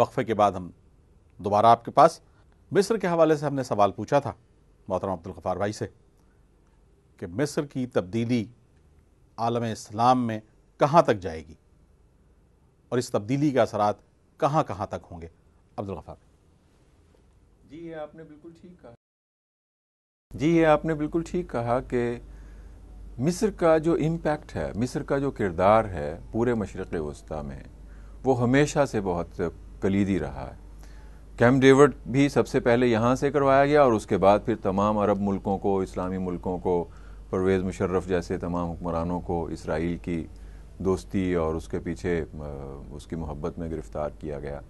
वक्फे के बाद हम दोबारा आपके पास मिस्र के हवाले से हमने सवाल पूछा था मोहतरम अब्दुल गफ़ार भाई से कि मिस्र की तब्दीली आलम इस्लाम में कहाँ तक जाएगी और इस तब्दीली के असरात कहाँ कहाँ तक होंगे अब्दुल गफ़ार जी ये आपने बिल्कुल ठीक कहा जी ये आपने बिल्कुल ठीक कहा कि मिस्र का जो इम्पैक्ट है मिस्र का जो किरदार है पूरे मशरक़ वस्ती में वो हमेशा से बहुत कलीदी रहा है कैम्प डेविड भी सबसे पहले यहाँ से करवाया गया और उसके बाद फिर तमाम अरब मुल्कों को इस्लामी मुल्कों को परवेज़ मुशर्रफ जैसे तमाम हुक्मरानों को इसराइल की दोस्ती और उसके पीछे उसकी मोहब्बत में गिरफ़्तार किया गया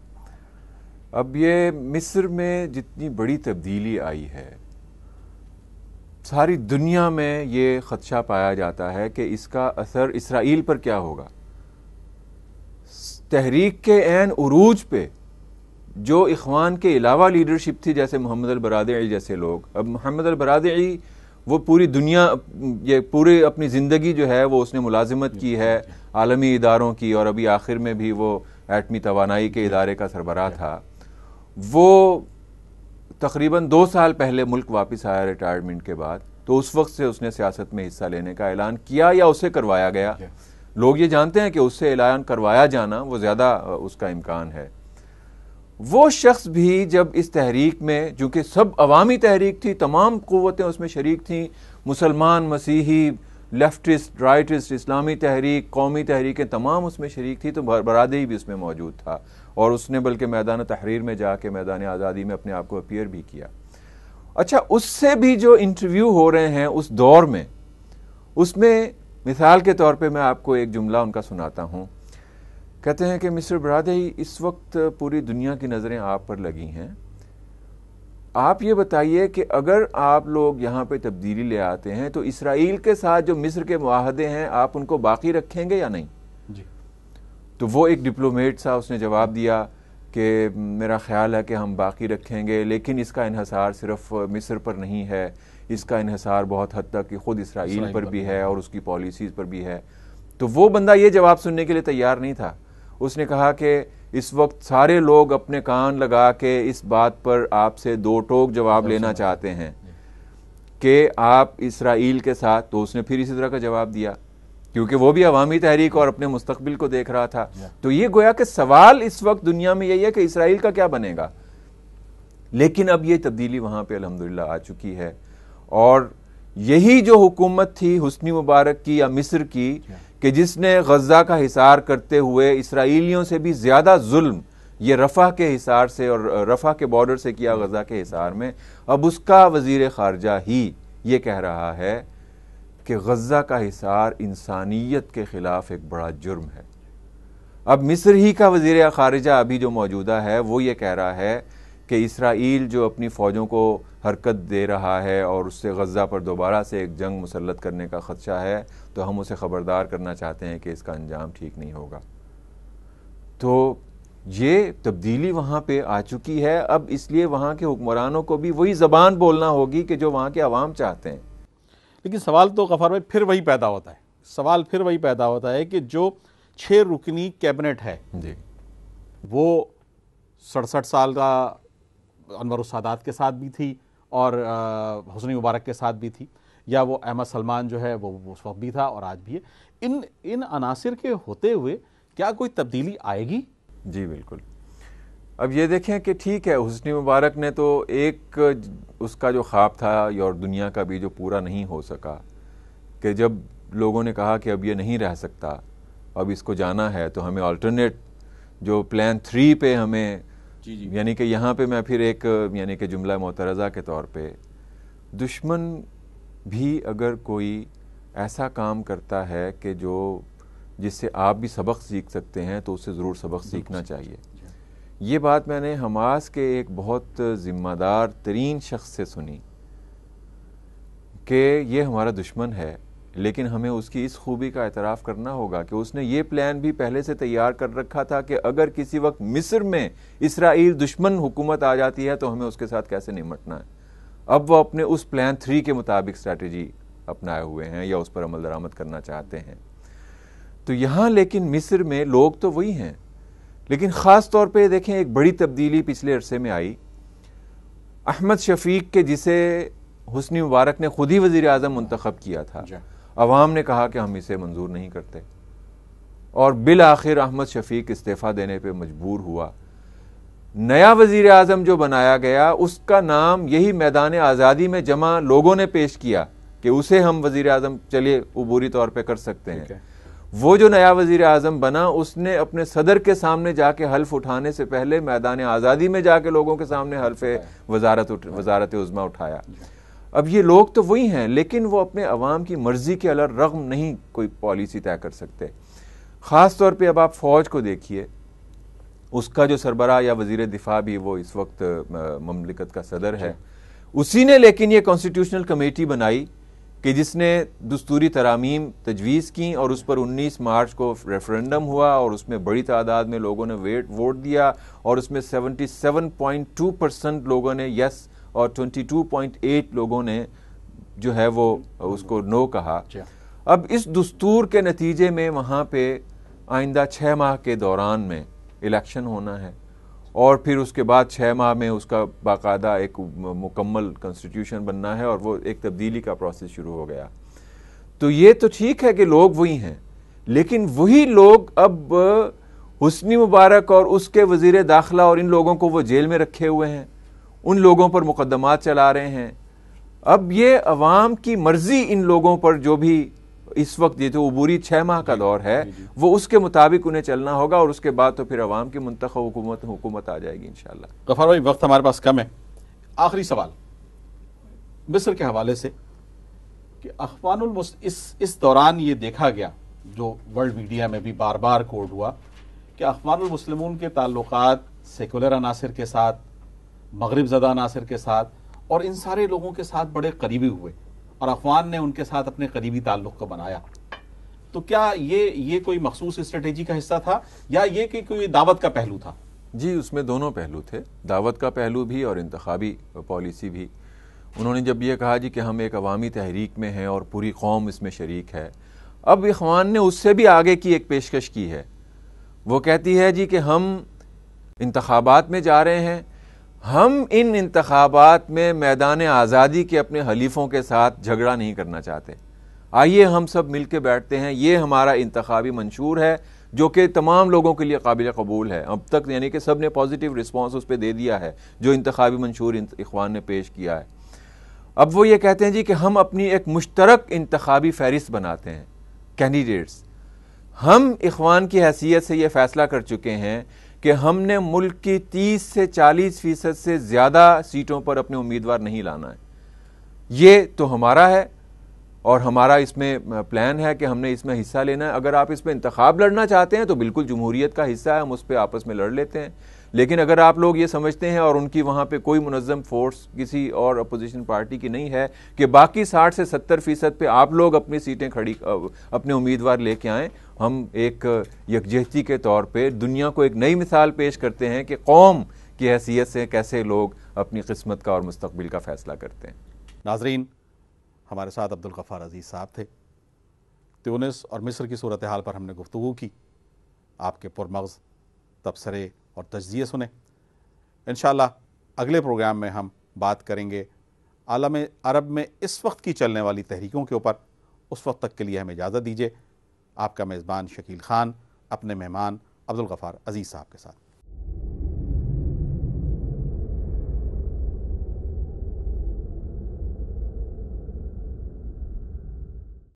अब ये मिस्र में जितनी बड़ी तब्दीली आई है सारी दुनिया में ये ख़दशा पाया जाता है कि इसका असर इसराइल पर क्या होगा तहरीक के एन उरूज पे जो इखवान के अलावा लीडरशिप थी जैसे मोहम्मद अलबरादई जैसे लोग अब मोहम्मद अलबरादई वो पूरी दुनिया ये पूरे अपनी ज़िंदगी जो है वो उसने मुलाजमत की है आलमी इदारों की और अभी आखिर में भी वो एटमी तोानाई के इदारे का सरबरा था वो तकरीबन दो साल पहले मुल्क वापस आया रिटायरमेंट के बाद तो उस वक्त से उसने सियासत में हिस्सा लेने का ऐलान किया या उसे करवाया गया लोग ये जानते हैं कि उससे ऐलान करवाया जाना वो ज़्यादा उसका इम्कान है वो शख्स भी जब इस तहरीक में चूँकि सब अवामी तहरीक थी तमाम क़वतें उसमें शरीक थी मुसलमान मसीही लेफ्टिस्ट राइटिस्ट इस्लामी तहरीक कौमी तहरीकें तमाम उसमें शरीक थी तो बरदरी भी उसमें मौजूद था और उसने बल्कि मैदान तहरीर में जाके मैदान आज़ादी में अपने आप को अपियर भी किया अच्छा उससे भी जो इंटरव्यू हो रहे हैं उस दौर में उसमें मिसाल के तौर पे मैं आपको एक जुमला उनका सुनाता हूँ कहते हैं कि मिस्टर बरादई इस वक्त पूरी दुनिया की नज़रें आप पर लगी हैं आप ये बताइए कि अगर आप लोग यहाँ पे तब्दीली ले आते हैं तो इसराइल के साथ जो मिस्र के माहदे हैं आप उनको बाकी रखेंगे या नहीं जी तो वो एक डिप्लोमेट सा उसने जवाब दिया कि मेरा ख्याल है कि हम बाकी रखेंगे लेकिन इसका इहसार सिर्फ मिस्र पर नहीं है इसका इहसार बहुत हद तक कि खुद इसराइल पर भी है और उसकी पॉलिसीज़ पर भी है तो वो बंदा ये जवाब सुनने के लिए तैयार नहीं था उसने कहा कि इस वक्त सारे लोग अपने कान लगा के इस बात पर आपसे दो टोक जवाब लेना चाहते हैं कि आप इसराइल के साथ तो उसने फिर इसी तरह का जवाब दिया क्योंकि वो भी अवामी तहरीक और अपने मुस्तबिल को देख रहा था तो ये गोया कि सवाल इस वक्त दुनिया में यही है कि इसराइल का क्या बनेगा लेकिन अब ये तब्दीली वहां पर अलहमदिल्ला आ चुकी है और यही जो हुकूमत थी हुसनी मुबारक की या मिस्र की कि जिसने गजा का हिसार करते हुए इसराइलियों से भी ज़्यादा जुल्म ये रफ़ा के हिसार से और रफ़ा के बॉर्डर से किया गजा के हिसार में अब उसका वजीर खारजा ही ये कह रहा है कि गज़ा का हिसार इंसानियत के ख़िलाफ़ एक बड़ा जुर्म है अब मिस्र ही का वजीर खारजा अभी जो मौजूदा है वो ये कह रहा है कि इसराइल जो अपनी फ़ौजों को हरकत दे रहा है और उससे गज़ा पर दोबारा से एक जंग मुसलत करने का ख़दशा है तो हम उसे ख़बरदार करना चाहते हैं कि इसका अंजाम ठीक नहीं होगा तो ये तब्दीली वहाँ पे आ चुकी है अब इसलिए वहाँ के हुक्मरानों को भी वही ज़बान बोलना होगी कि जो वहाँ के आवाम चाहते हैं लेकिन सवाल तो गफार भाई फिर वही पैदा होता है सवाल फिर वही पैदा होता है कि जो छः रुकनी कैबिनेट है जी वो सड़सठ साल का अनवर सादात के साथ भी थी और हसनी मुबारक के साथ भी थी या वो अहमद सलमान जो है वो उस वक्त भी था और आज भी है इन इन अनासर के होते हुए क्या कोई तब्दीली आएगी जी बिल्कुल अब ये देखें कि ठीक है हुसनी मुबारक ने तो एक उसका जो ख्वाब था और दुनिया का भी जो पूरा नहीं हो सका कि जब लोगों ने कहा कि अब ये नहीं रह सकता अब इसको जाना है तो हमें अल्टरनेट जो प्लान थ्री पे हमें यानी कि यहाँ पे मैं फिर एक यानी कि जुमला मोतरज़ा के तौर पे दुश्मन भी अगर कोई ऐसा काम करता है कि जो जिससे आप भी सबक सीख सकते हैं तो उससे ज़रूर सबक सीखना चाहिए ये बात मैंने हमास के एक बहुत ज़िम्मेदार तरीन शख्स से सुनी कि ये हमारा दुश्मन है लेकिन हमें उसकी इस खूबी का एतराफ़ करना होगा कि उसने ये प्लान भी पहले से तैयार कर रखा था कि अगर किसी वक्त मिस्र में इसराइल दुश्मन हुकूमत आ जाती है तो हमें उसके साथ कैसे निमटना है अब वह अपने उस प्लान थ्री के मुताबिक स्ट्रैटेजी अपनाए हुए हैं या उस पर अमल दरामद करना चाहते हैं तो यहाँ लेकिन मिस्र में लोग तो वही हैं लेकिन ख़ास तौर पे देखें एक बड़ी तब्दीली पिछले अरसे में आई अहमद शफीक के जिसे हुसनी मुबारक ने खुद ही वजीर अजम मंतखब किया था अवाम ने कहा कि हम इसे मंजूर नहीं करते और बिल आखिर अहमद शफीक इस्तीफ़ा देने पर मजबूर हुआ नया वजीर अजम जो बनाया गया उसका नाम यही मैदान आज़ादी में जमा लोगों ने पेश किया कि उसे हम वजीर अजम चलिए बुरी तौर पर कर सकते हैं वो जो नया वजीर आजम बना उसने अपने सदर के सामने जाके हल्फ उठाने से पहले मैदान आज़ादी में जाके लोगों के सामने हल्फ वजारत वजारत उज़मा उठाया अब ये लोग तो वही हैं लेकिन वो अपने अवाम की मर्ज़ी के अलग रगम नहीं कोई पॉलिसी तय कर सकते ख़ास तौर पर अब आप फ़ौज को देखिए उसका जो सरबरा या वजीर दिफा भी वो इस वक्त ममलिकत का सदर है उसी ने लेकिन ये कॉन्स्टिट्यूशनल कमेटी बनाई कि जिसने दस्तूरी तरामीम तजवीज़ की और उस पर 19 मार्च को रेफरेंडम हुआ और उसमें बड़ी तादाद में लोगों ने वेट वोट दिया और उसमें 77.2 परसेंट लोगों ने यस और 22.8 लोगों ने जो है वो उसको नो कहा अच्छा। अब इस दस्तूर के नतीजे में वहाँ पे आइंदा छः माह के दौरान में इलेक्शन होना है और फिर उसके बाद छः माह में उसका बाकायदा एक मुकम्मल कॉन्स्टिट्यूशन बनना है और वो एक तब्दीली का प्रोसेस शुरू हो गया तो ये तो ठीक है कि लोग वही हैं लेकिन वही लोग अब हुसनी मुबारक और उसके वजीर दाखिला और इन लोगों को वो जेल में रखे हुए हैं उन लोगों पर मुकदमात चला रहे हैं अब ये अवाम की मर्जी इन लोगों पर जो भी इस वक्त ये जो अबूरी छः माह का दौर है वो उसके मुताबिक उन्हें चलना होगा और उसके बाद तो फिर आवाम की मुंतब हुकूमत हुकूमत आ जाएगी इन गफार भाई वक्त हमारे पास कम है आखिरी सवाल मिस्र के हवाले से कि अखबान इस इस दौरान ये देखा गया जो वर्ल्ड मीडिया में भी बार बार कोड हुआ कि अखबानमसलम के ताल्लुक सेकुलर अनासर के साथ मगरब जदा अनासर के साथ और इन सारे लोगों के साथ बड़े करीबी हुए और अफवान ने उनके साथ अपने करीबी ताल्लुक को बनाया तो क्या ये ये कोई मखसूस स्ट्रेटेजी का हिस्सा था या ये कि कोई दावत का पहलू था जी उसमें दोनों पहलू थे दावत का पहलू भी और इंतबी पॉलिसी भी उन्होंने जब यह कहा जी कि हम एक अवामी तहरीक में हैं और पूरी कौम इसमें शरीक है अब अखवान ने उससे भी आगे की एक पेशकश की है वो कहती है जी कि हम इंतबात में जा रहे हैं हम इन इंतबात में मैदान आज़ादी के अपने हलीफों के साथ झगड़ा नहीं करना चाहते आइए हम सब मिल के बैठते हैं ये हमारा इंतबी मंशूर है जो कि तमाम लोगों के लिए काबिल कबूल है अब तक यानी कि सब ने पॉजिटिव रिस्पॉन्स उस पर दे दिया है जो इंतबी मंशूर इखवान ने पेश किया है अब वो ये कहते हैं जी कि हम अपनी एक मुश्तरक इंतबी फहरिस्त बनाते हैं कैंडिडेट्स हम इखवान की हैसियत से ये फ़ैसला कर चुके हैं कि हमने मुल्क की 30 से 40 फीसद से ज़्यादा सीटों पर अपने उम्मीदवार नहीं लाना है ये तो हमारा है और हमारा इसमें प्लान है कि हमने इसमें हिस्सा लेना है अगर आप इसमें इंतखा लड़ना चाहते हैं तो बिल्कुल जमहूरीत का हिस्सा है हम उस पर आपस में लड़ लेते हैं लेकिन अगर आप लोग ये समझते हैं और उनकी वहाँ पे कोई मुनज़म फोर्स किसी और अपोजिशन पार्टी की नहीं है कि बाकी 60 से 70 फीसद पे आप लोग अपनी सीटें खड़ी अपने उम्मीदवार लेके आएं हम एक यकजहती के तौर पे दुनिया को एक नई मिसाल पेश करते हैं कि कौम की हैसियत से कैसे लोग अपनी किस्मत का और मुस्तबिल का फ़ैसला करते हैं नाजरीन हमारे साथ अब्दुल गफ़ार अजीज़ साहब थे त्यूनिस और मिस्र की सूरत हाल पर हमने गुफ्तु की आपके पुरमग़ तबसरे और तजिए सुने इन अगले प्रोग्राम में हम बात करेंगे आलम अरब में इस वक्त की चलने वाली तहरीकों के ऊपर उस वक्त तक के लिए हमें इजाज़त दीजिए आपका मेज़बान शकील ख़ान अपने मेहमान अब्दुल गफ़ार अज़ीज़ साहब के साथ